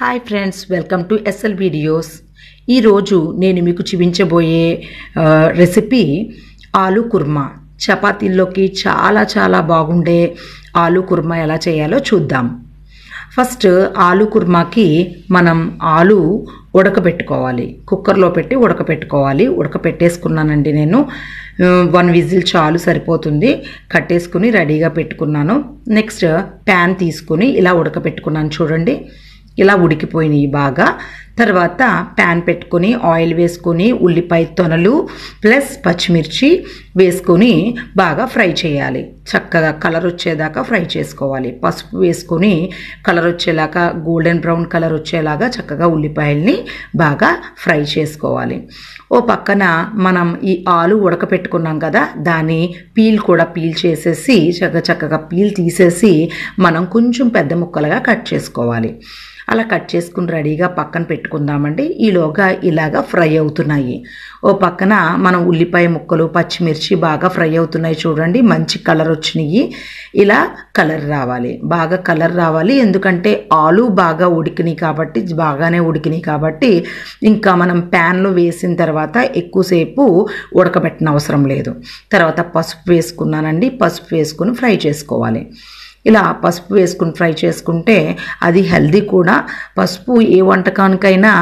hi friends welcome to SL videos ఈరోజు నేను మీకు చూపించబోయే రెసిపీ ఆలు కుర్మా చపాతీల్లోకి చాలా చాలా బాగుండే ఆలు కుర్మా ఎలా చేయాలో చూద్దాం ఫస్ట్ ఆలు కుర్మాకి మనం ఆలు ఉడకబెట్టుకోవాలి కుక్కర్లో పెట్టి ఉడకబెట్టుకోవాలి ఉడకపెట్టేసుకున్నానండి నేను వన్ విజిల్ చాలు సరిపోతుంది కట్టేసుకుని రెడీగా పెట్టుకున్నాను నెక్స్ట్ ప్యాన్ తీసుకుని ఇలా ఉడకబెట్టుకున్నాను చూడండి ఇలా ఉడికిపోయినాయి బాగా తర్వాత ప్యాన్ పెట్టుకుని ఆయిల్ వేసుకొని ఉల్లిపాయ తొనలు ప్లస్ పచ్చిమిర్చి వేసుకొని బాగా ఫ్రై చేయాలి చక్కగా కలర్ వచ్చేదాకా ఫ్రై చేసుకోవాలి పసుపు వేసుకొని కలర్ వచ్చేలాగా గోల్డెన్ బ్రౌన్ కలర్ వచ్చేలాగా చక్కగా ఉల్లిపాయల్ని బాగా ఫ్రై చేసుకోవాలి ఓ పక్కన మనం ఈ ఆలు ఉడకపెట్టుకున్నాం కదా దాని పీల్ కూడా పీల్ చేసేసి చక్కగా చక్కగా పీల్ తీసేసి మనం కొంచెం పెద్ద ముక్కలుగా కట్ చేసుకోవాలి అలా కట్ చేసుకుని రెడీగా పక్కన పెట్టుకుని పెట్టుకుందామండి ఈలోగా ఇలాగ ఫ్రై అవుతున్నాయి ఓ పక్కన మనం ఉల్లిపాయ ముక్కలు పచ్చిమిర్చి బాగా ఫ్రై అవుతున్నాయి చూడండి మంచి కలర్ వచ్చినాయి ఇలా కలర్ రావాలి బాగా కలర్ రావాలి ఎందుకంటే ఆలు బాగా ఉడికినాయి కాబట్టి బాగానే ఉడికినాయి కాబట్టి ఇంకా మనం ప్యాన్లో వేసిన తర్వాత ఎక్కువసేపు ఉడకబెట్టిన అవసరం లేదు తర్వాత పసుపు వేసుకున్నానండి పసుపు వేసుకుని ఫ్రై చేసుకోవాలి ఇలా పసుపు వేసుకుని ఫ్రై చేసుకుంటే అది హెల్దీ కూడా పసుపు ఏ వంటకానికైనా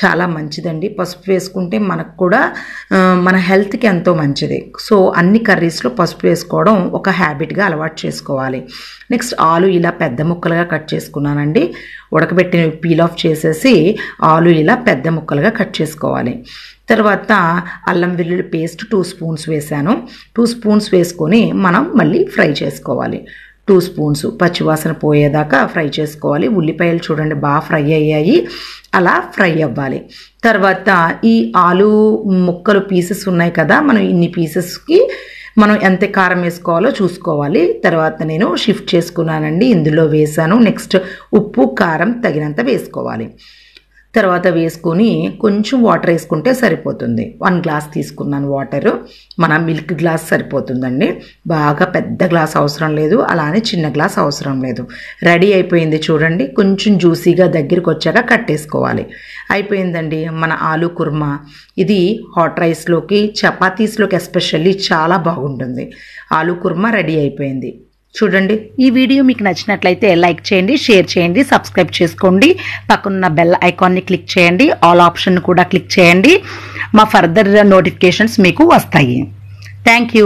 చాలా మంచిదండి పసుపు వేసుకుంటే మనకు కూడా మన హెల్త్కి ఎంతో మంచిది సో అన్ని కర్రీస్లో పసుపు వేసుకోవడం ఒక హ్యాబిట్గా అలవాటు చేసుకోవాలి నెక్స్ట్ ఆలు ఇలా పెద్ద ముక్కలుగా కట్ చేసుకున్నానండి ఉడకబెట్టిన పీల్ ఆఫ్ చేసేసి ఆలు ఇలా పెద్ద ముక్కలుగా కట్ చేసుకోవాలి తర్వాత అల్లం వెల్లుల్లి పేస్ట్ టూ స్పూన్స్ వేసాను టూ స్పూన్స్ వేసుకొని మనం మళ్ళీ ఫ్రై చేసుకోవాలి టూ స్పూన్స్ పచ్చివాసన పోయేదాకా ఫ్రై చేసుకోవాలి ఉల్లిపాయలు చూడండి బాగా ఫ్రై అయ్యాయి అలా ఫ్రై అవ్వాలి తర్వాత ఈ ఆలు ముక్కలు పీసెస్ ఉన్నాయి కదా మనం ఇన్ని పీసెస్కి మనం ఎంత కారం వేసుకోవాలో చూసుకోవాలి తర్వాత నేను షిఫ్ట్ చేసుకున్నానండి ఇందులో వేసాను నెక్స్ట్ ఉప్పు కారం తగినంత వేసుకోవాలి తర్వాత వేసుకొని కొంచెం వాటర్ వేసుకుంటే సరిపోతుంది వన్ గ్లాస్ తీసుకున్నాను వాటరు మన మిల్క్ గ్లాస్ సరిపోతుందండి బాగా పెద్ద గ్లాస్ అవసరం లేదు అలానే చిన్న గ్లాస్ అవసరం లేదు రెడీ అయిపోయింది చూడండి కొంచెం జ్యూసీగా దగ్గరికి వచ్చాక కట్టేసుకోవాలి అయిపోయిందండి మన ఆలు కుర్మా ఇది హాట్ రైస్లోకి చపాతీస్లోకి ఎస్పెషల్లీ చాలా బాగుంటుంది ఆలు కుర్మా రెడీ అయిపోయింది చూడండి ఈ వీడియో మీకు నచ్చినట్లయితే లైక్ చేయండి షేర్ చేయండి సబ్స్క్రైబ్ చేసుకోండి పక్కనున్న బెల్ ఐకాన్ని క్లిక్ చేయండి ఆల్ ఆప్షన్ కూడా క్లిక్ చేయండి మా ఫర్దర్ నోటిఫికేషన్స్ మీకు వస్తాయి థ్యాంక్